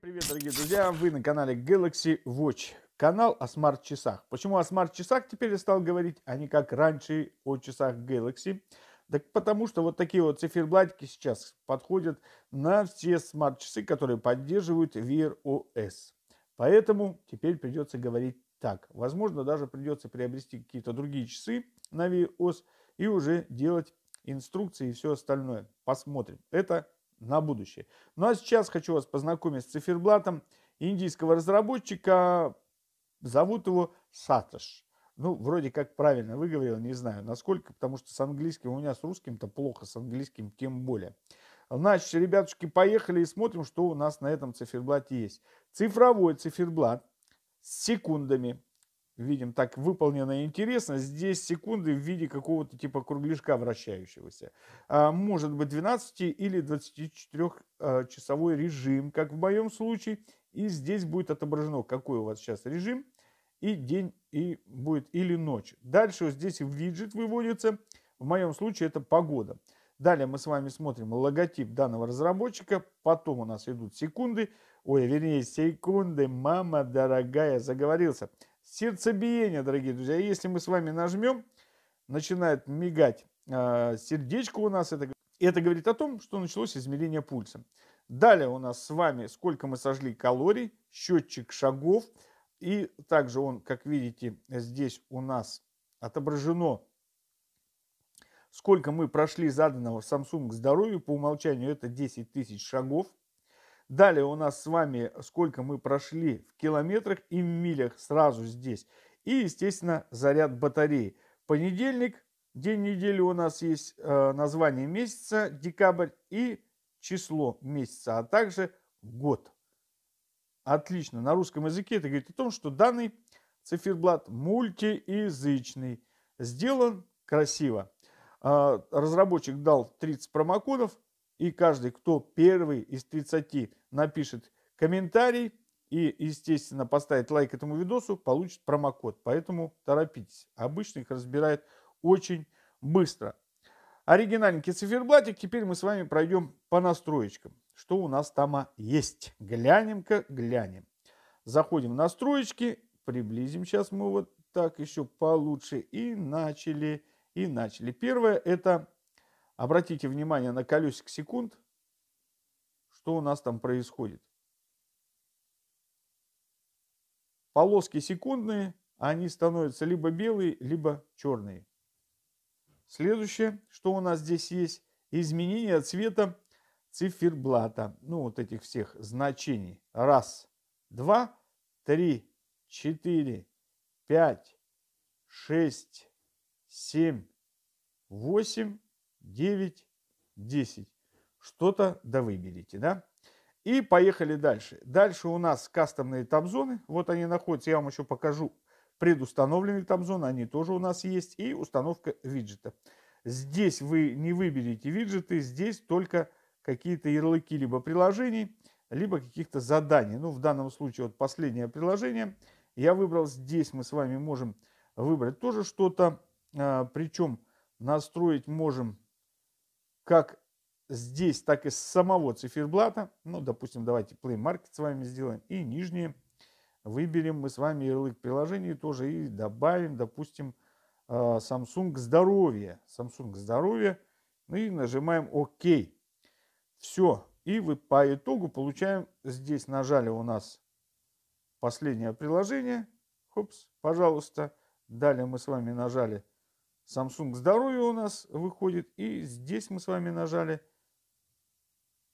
привет, дорогие друзья! Вы на канале Galaxy Watch. Канал о смарт-часах. Почему о смарт-часах теперь я стал говорить, а не как раньше о часах Galaxy? Так потому что вот такие вот циферблатики сейчас подходят на все смарт-часы, которые поддерживают Wear OS. Поэтому теперь придется говорить так. Возможно, даже придется приобрести какие-то другие часы на Wear OS и уже делать инструкции и все остальное. Посмотрим. Это на будущее. Ну а сейчас хочу вас познакомить с циферблатом индийского разработчика. Зовут его Сатош. Ну, вроде как правильно выговорил, не знаю насколько, потому что с английским у меня с русским-то плохо, с английским тем более. Значит, ребятушки, поехали и смотрим, что у нас на этом циферблате есть. Цифровой циферблат с секундами, видим, так выполнено интересно. Здесь секунды в виде какого-то типа кругляшка вращающегося. А, может быть 12 или 24-часовой а, режим, как в моем случае. И здесь будет отображено, какой у вас сейчас режим. И день, и будет или ночь. Дальше здесь виджет выводится. В моем случае это погода. Далее мы с вами смотрим логотип данного разработчика, потом у нас идут секунды, ой, вернее, секунды, мама дорогая, заговорился. Сердцебиение, дорогие друзья, если мы с вами нажмем, начинает мигать э, сердечко у нас, это, это говорит о том, что началось измерение пульса. Далее у нас с вами, сколько мы сожгли калорий, счетчик шагов, и также он, как видите, здесь у нас отображено сколько мы прошли заданного Samsung здоровью, по умолчанию это 10 тысяч шагов. Далее у нас с вами сколько мы прошли в километрах и в милях сразу здесь. И, естественно, заряд батареи. Понедельник, день недели у нас есть э, название месяца, декабрь и число месяца, а также год. Отлично. На русском языке это говорит о том, что данный циферблат мультиязычный. Сделан красиво. А, разработчик дал 30 промокодов, и каждый, кто первый из 30 напишет комментарий и, естественно, поставит лайк этому видосу, получит промокод. Поэтому торопитесь. Обычно их разбирает очень быстро. Оригинальненький циферблатик. Теперь мы с вами пройдем по настроечкам. Что у нас там а есть? Глянем-ка, глянем. Заходим в настроечки. Приблизим сейчас мы вот так еще получше. И начали и начали. Первое – это обратите внимание на колесик секунд, что у нас там происходит. Полоски секундные, они становятся либо белые, либо черные. Следующее, что у нас здесь есть, изменение цвета циферблата, ну вот этих всех значений. Раз, два, три, четыре, пять, шесть, 7, 8, 9, 10. Что-то да выберите, да? И поехали дальше. Дальше у нас кастомные табзоны. Вот они находятся. Я вам еще покажу предустановленные табзоны. Они тоже у нас есть. И установка виджета. Здесь вы не выберете виджеты. Здесь только какие-то ярлыки либо приложений, либо каких-то заданий. Ну, в данном случае вот последнее приложение я выбрал. Здесь мы с вами можем выбрать тоже что-то а, Причем настроить можем как здесь, так и с самого циферблата. Ну, допустим, давайте Play Market с вами сделаем. И нижние выберем мы с вами ярлык приложения тоже и добавим, допустим, а, Samsung здоровье. Samsung здоровье. Ну и нажимаем ОК. Все. И вы по итогу получаем, здесь нажали у нас последнее приложение. Хопс, пожалуйста. Далее мы с вами нажали Samsung здоровье у нас выходит. И здесь мы с вами нажали.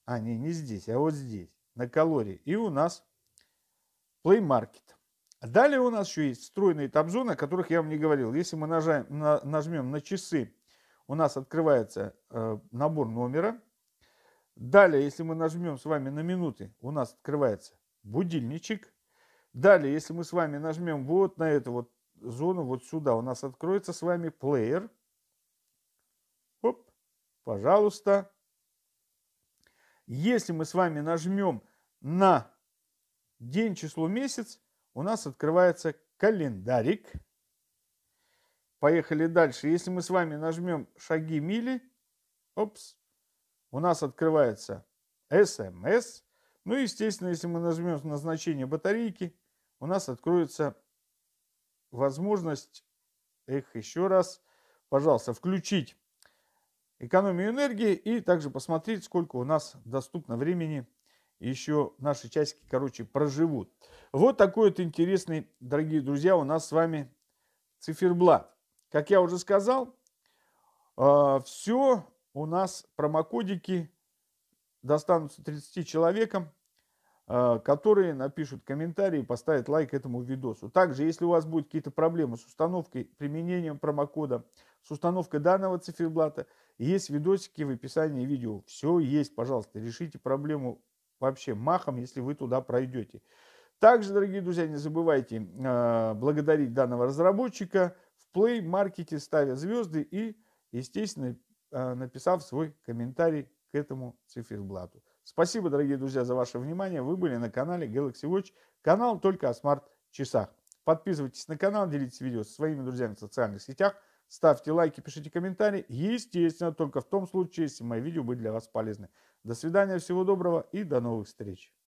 А, не, не здесь, а вот здесь, на калории. И у нас Play Market. Далее у нас еще есть встроенные табзоны, о которых я вам не говорил. Если мы нажаем, на, нажмем на часы, у нас открывается э, набор номера. Далее, если мы нажмем с вами на минуты, у нас открывается будильничек. Далее, если мы с вами нажмем вот на это вот зону вот сюда. У нас откроется с вами плеер. Оп, пожалуйста. Если мы с вами нажмем на день, число, месяц, у нас открывается календарик. Поехали дальше. Если мы с вами нажмем шаги мили, опс, у нас открывается SMS. Эм ну и, естественно, если мы нажмем назначение батарейки, у нас откроется возможность, их еще раз, пожалуйста, включить экономию энергии и также посмотреть, сколько у нас доступно времени еще наши часики, короче, проживут. Вот такой вот интересный, дорогие друзья, у нас с вами циферблат. Как я уже сказал, а, все у нас промокодики достанутся 30 человекам. Э, которые напишут комментарии и поставят лайк этому видосу. Также, если у вас будут какие-то проблемы с установкой, применением промокода, с установкой данного циферблата, есть видосики в описании видео. Все есть, пожалуйста, решите проблему вообще махом, если вы туда пройдете. Также, дорогие друзья, не забывайте э, благодарить данного разработчика в Play Market, ставя звезды и, естественно, э, написав свой комментарий к этому циферблату. Спасибо, дорогие друзья, за ваше внимание. Вы были на канале Galaxy Watch. Канал только о смарт-часах. Подписывайтесь на канал, делитесь видео со своими друзьями в социальных сетях. Ставьте лайки, пишите комментарии. Естественно, только в том случае, если мои видео будут для вас полезны. До свидания, всего доброго и до новых встреч.